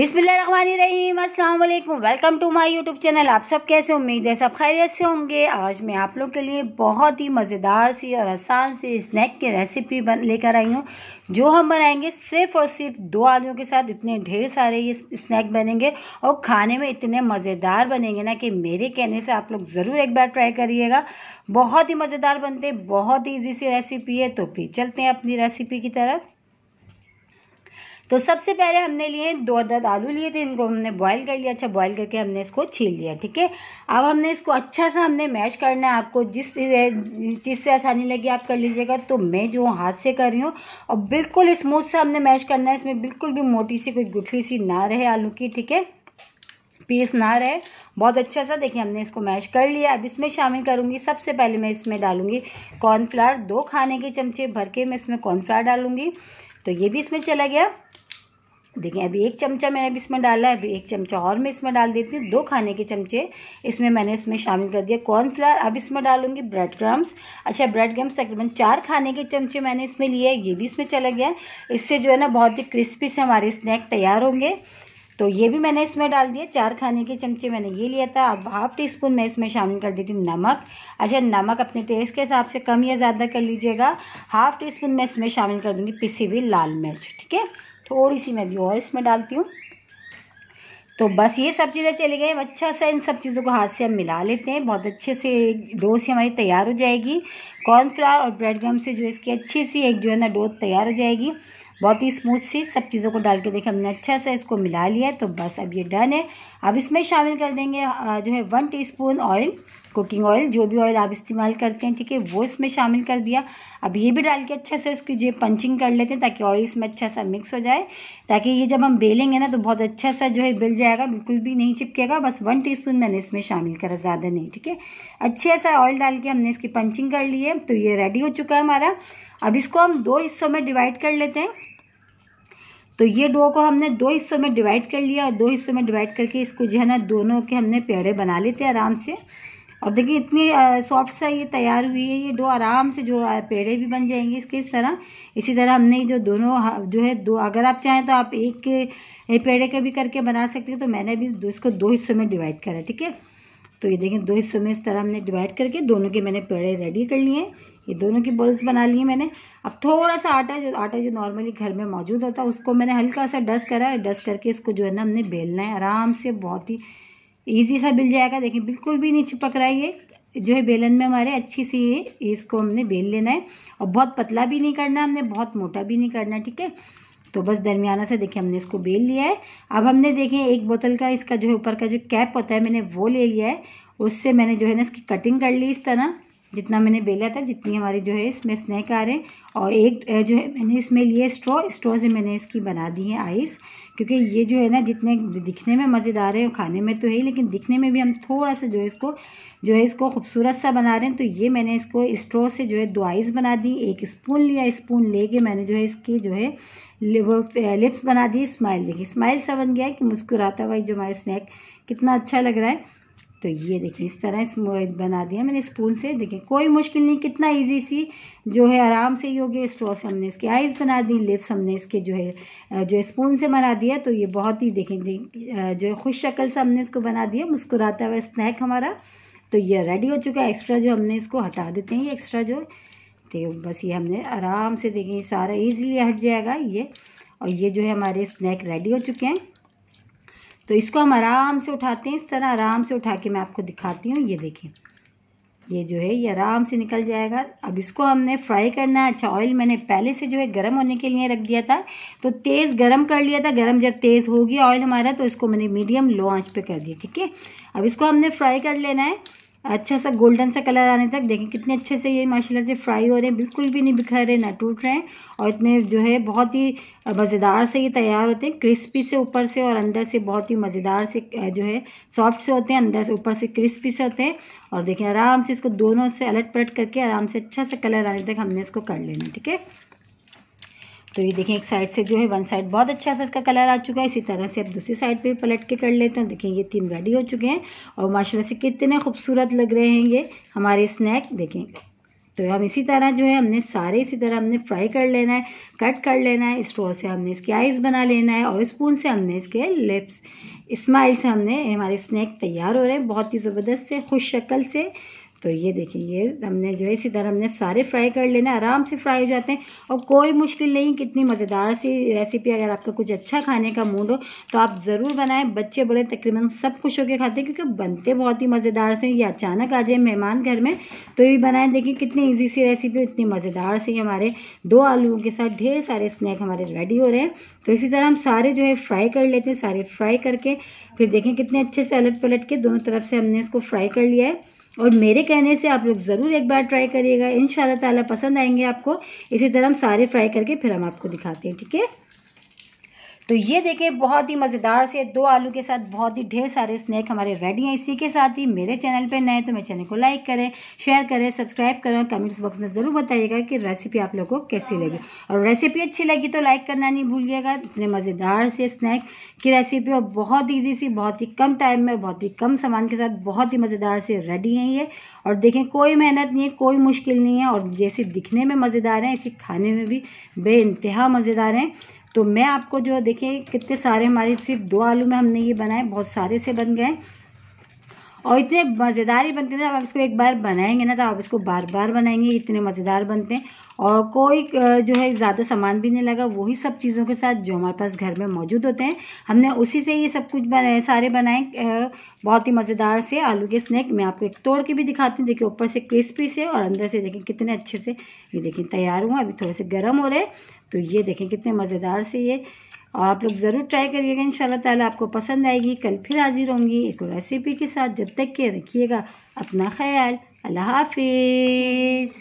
बिसमीम अल्लाम welcome to my YouTube channel आप सब कैसे उम्मीद है सब खैरियत से होंगे आज मैं आप लोग के लिए बहुत ही मज़ेदार सी और आसान सी स्नैक की रेसिपी बन लेकर आई हूँ जो हम बनाएंगे सिर्फ और सिर्फ दो आलूओं के साथ इतने ढेर सारे ये स्नैक बनेंगे और खाने में इतने मज़ेदार बनेंगे ना कि मेरे कहने से आप लोग ज़रूर एक बार ट्राई करिएगा बहुत ही मज़ेदार बनते बहुत ही ईजी सी रेसिपी है तो फिर चलते हैं अपनी रेसिपी की तरफ तो सबसे पहले हमने लिए दो अदद आलू लिए थे इनको हमने बॉईल कर लिया अच्छा बॉईल करके हमने इसको छील लिया ठीक है अब हमने इसको अच्छा सा हमने मैश करना है आपको जिस चीज़ से आसानी लगी आप कर लीजिएगा तो मैं जो हाथ से कर रही हूँ और बिल्कुल स्मूथ सा हमने मैश करना है इसमें बिल्कुल भी मोटी सी कोई गुठली सी ना रहे आलू की ठीक है पीस ना रहे बहुत अच्छा सा देखिए हमने इसको मैश कर लिया अब इसमें शामिल करूँगी सबसे पहले मैं इसमें डालूंगी कॉर्नफ्लावर दो खाने के चमचे भर के मैं इसमें कॉर्नफ्लावर डालूंगी तो ये भी इसमें चला गया देखिए अभी एक चमचा मैंने अभी इसमें डाला है अभी एक चमचा और मैं इसमें डाल देती हूँ दो खाने के चमचे इसमें मैंने इसमें शामिल कर दिया कॉर्नफ्लावर अब इसमें डालूंगी ब्रेड क्रम्स अच्छा ब्रेड क्रम्स तकरीबन चार खाने के चमचे मैंने इसमें लिए ये भी इसमें चला गया इससे जो है ना बहुत ही क्रिस्पी से हमारे स्नैक तैयार होंगे तो ये भी मैंने इसमें डाल दिया चार खाने के चमचे मैंने ये लिया था अब हाफ टी स्पून मैं इसमें शामिल कर देती हूँ नमक अच्छा नमक अपने टेस्ट के हिसाब से कम या ज़्यादा कर लीजिएगा हाफ टी स्पून मैं इसमें शामिल कर दूँगी पिसी हुई लाल मिर्च ठीक है थोड़ी सी मैं भी और इसमें डालती हूँ तो बस ये सब चीज़ें चले गए अच्छा सा इन सब चीज़ों को हाथ से हम मिला लेते हैं बहुत अच्छे से डो से हमारी तैयार हो जाएगी कॉर्नफ्लावर और ब्रेड ग्राम से जो इसकी अच्छी सी एक जो है ना डो तैयार हो जाएगी बहुत ही स्मूथ सी सब चीज़ों को डाल के देखें हमने अच्छा सा इसको मिला लिया तो बस अब ये डन है अब इसमें शामिल कर देंगे जो है one T oil cooking oil जो भी ऑयल आप इस्तेमाल करते हैं ठीक है वो इसमें शामिल कर दिया अब ये भी डाल के अच्छे से इसकी जो पंचिंग कर लेते हैं ताकि ऑयल इसमें अच्छा सा मिक्स हो जाए ताकि ये जब हम बेलेंगे ना तो बहुत अच्छा सा जो है बेल जाएगा बिल्कुल भी नहीं चिपकेगा बस वन टीस्पून मैंने इसमें शामिल करा ज़्यादा नहीं ठीक है अच्छे सा ऑयल डाल के हमने इसकी पंचिंग कर ली है तो ये रेडी हो चुका है हमारा अब इसको हम दो हिस्सों में डिवाइड कर लेते हैं तो ये डो को हमने दो हिस्सों में डिवाइड कर लिया और दो हिस्सों में डिवाइड करके इसको जो है ना दोनों के हमने पेड़े बना लेते हैं आराम से और देखिए इतनी सॉफ्ट सा ये तैयार हुई है ये डो आराम से जो पेड़े भी बन जाएंगे इसके इस तरह इसी तरह हमने जो दोनों जो है दो अगर आप चाहें तो आप एक पेड़े का भी करके बना सकते हो तो मैंने भी इसको दो हिस्सों में डिवाइड करा ठीक है तो ये देखें दो हिस्सों में इस तरह हमने डिवाइड करके दोनों के मैंने पेड़े रेडी कर लिए हैं ये दोनों की बॉल्स बना लिए मैंने अब थोड़ा सा आटा जो आटा जो नॉर्मली घर में मौजूद होता है उसको मैंने हल्का सा डस्ट करा है डस्ट करके इसको जो है ना हमने बेलना है आराम से बहुत ही ईजी सा मिल जाएगा देखिए बिल्कुल भी नहीं चिपक रहा है ये जो है बेलन में हमारे अच्छी सी ये इसको हमने बेल लेना है और बहुत पतला भी नहीं करना हमने बहुत मोटा भी नहीं करना ठीक है तो बस दरमियाना से देखिए हमने इसको बेल लिया है अब हमने देखिए एक बोतल का इसका जो है ऊपर का जो कैप होता है मैंने वो ले लिया है उससे मैंने जो है ना इसकी कटिंग कर ली इस तरह जितना मैंने बेला था जितनी हमारी जो है इसमें स्नैक आ रहे हैं और एक जो है मैंने इसमें लिए स्ट्रॉ स्ट्रॉ से मैंने इसकी बना दी है आइस क्योंकि ये जो है ना जितने दिखने में मज़ेदार है खाने में तो है लेकिन दिखने में भी हम थोड़ा सा जो है इसको जो है इसको खूबसूरत सा बना रहे हैं तो ये मैंने इसको स्ट्रॉ से जो है दो आइस बना दी एक स्पून लिया स्पून लेके मैंने जो है इसकी जो है वो लिप्स बना दी स्माइल देखी स्माइल सा बन गया कि मुस्कुराता हुआ जो हमारा स्नैक कितना अच्छा लग रहा है तो ये देखिए इस तरह इस बना दिया मैंने स्पून से देखिए कोई मुश्किल नहीं कितना इजी सी जो है आराम से ही हो गया स्ट्रॉ से हमने इसके आइज़ बना दी लिप्स हमने इसके जो है जो स्पून से बना दिया तो ये बहुत ही देखें जो है खुश शक्ल से हमने इसको बना दिया मुस्कुराता हुआ स्नैक हमारा तो ये रेडी हो चुका है एक्स्ट्रा जो हमने इसको हटा देते हैं ये एक्स्ट्रा जो तो बस ये हमने आराम से देखें सारा ईजिली हट जाएगा ये और ये जो है हमारे स्नैक रेडी हो चुके हैं तो इसको हम आराम से उठाते हैं इस तरह आराम से उठा के मैं आपको दिखाती हूँ ये देखें ये जो है ये आराम से निकल जाएगा अब इसको हमने फ्राई करना है अच्छा ऑयल मैंने पहले से जो है गर्म होने के लिए रख दिया था तो तेज़ गर्म कर लिया था गर्म जब तेज़ होगी ऑयल हमारा तो इसको मैंने मीडियम लो आँच पर कर दिया ठीक है अब इसको हमने फ्राई कर लेना है अच्छा सा गोल्डन सा कलर आने तक देखें कितने अच्छे से ये माशाल्लाह से फ्राई हो रहे हैं बिल्कुल भी नहीं बिखर रहे ना टूट रहे हैं और इतने जो है बहुत ही मज़ेदार से ये तैयार होते हैं क्रिस्पी से ऊपर से और अंदर से बहुत ही मज़ेदार से जो है सॉफ्ट से होते हैं अंदर से ऊपर से क्रिस्पी से होते हैं और देखें आराम से इसको दोनों से अलट पलट करके आराम से अच्छा सा कलर आने तक हमने इसको कर लेना ठीक है तो ये देखें एक साइड से जो है वन साइड बहुत अच्छा सा इसका कलर आ चुका है इसी तरह से अब दूसरी साइड पे पलट के कर लेते हैं देखें ये तीन रेडी हो चुके हैं और माशाल्लाह से कितने खूबसूरत लग रहे हैं ये हमारे स्नैक देखें तो हम इसी तरह जो है हमने सारे इसी तरह हमने फ्राई कर लेना है कट कर लेना है स्ट्रॉ से हमने इसके आइस बना लेना है और स्पून से हमने इसके लिप्स स्माइल से हमने हमारे स्नैक तैयार हो रहे हैं बहुत ही ज़बरदस्त से खुश शक्ल से तो ये देखिए ये हमने जो है इसी तरह हमने सारे फ्राई कर लेना आराम से फ्राई हो जाते हैं और कोई मुश्किल नहीं कितनी मज़ेदार सी रेसिपी अगर आपका कुछ अच्छा खाने का मूड हो तो आप ज़रूर बनाएं बच्चे बड़े तकरीबन सब खुश होकर खाते हैं क्योंकि बनते बहुत ही मज़ेदार से या अचानक आ जाए मेहमान घर में तो ये बनाएं देखिए कितनी ईजी सी रेसिपी इतनी मज़ेदार सी हमारे दो आलूओं के साथ ढेर सारे स्नैक हमारे रेडी हो रहे हैं तो इसी तरह हम सारे जो है फ्राई कर लेते हैं सारे फ्राई करके फिर देखें कितने अच्छे से अलट पलट के दोनों तरफ से हमने इसको फ्राई कर लिया है और मेरे कहने से आप लोग ज़रूर एक बार ट्राई करिएगा इन ताला पसंद आएंगे आपको इसी तरह हम सारे फ्राई करके फिर हम आपको दिखाते हैं ठीक है तो ये देखिए बहुत ही मज़ेदार से दो आलू के साथ बहुत ही ढेर सारे स्नैक हमारे रेडी हैं इसी के साथ ही मेरे चैनल पे नए तो मेरे चैनल को लाइक करें शेयर करें सब्सक्राइब करें कमेंट्स बॉक्स में ज़रूर बताइएगा कि रेसिपी आप लोगों को कैसी लगी और रेसिपी अच्छी लगी तो लाइक करना नहीं भूलिएगा इतने मज़ेदार से स्नैक की रेसिपी और बहुत ईजी सी बहुत ही कम टाइम में बहुत ही कम सामान के साथ बहुत ही मज़ेदार से रेडी हैं ये और देखें कोई मेहनत नहीं है कोई मुश्किल नहीं है और जैसे दिखने में मज़ेदार हैं ऐसे खाने में भी बे मज़ेदार हैं तो मैं आपको जो देखिए कितने सारे हमारे सिर्फ दो आलू में हमने ये बनाए बहुत सारे से बन गए और इतने मज़ेदार ही बनते हैं जब आप इसको एक बार बनाएंगे ना तो आप इसको बार बार बनाएंगे इतने मज़ेदार बनते हैं और कोई जो है ज़्यादा सामान भी नहीं लगा वही सब चीज़ों के साथ जो हमारे पास घर में मौजूद होते हैं हमने उसी से ये सब कुछ बनाए सारे बनाए बहुत ही मज़ेदार से आलू के स्नैक मैं आपको एक तोड़ के भी दिखाती हूँ देखिए ऊपर से क्रिस्पी से और अंदर से देखें कितने अच्छे से ये देखें तैयार हुआ अभी थोड़े से गर्म हो रहे हैं तो ये देखें कितने मज़ेदार से ये और आप लोग ज़रूर ट्राई करिएगा इन ताला आपको पसंद आएगी कल फिर हाजिर होंगी एक रेसिपी के साथ जब तक के रखिएगा अपना ख्याल अल्लाह हाफिज़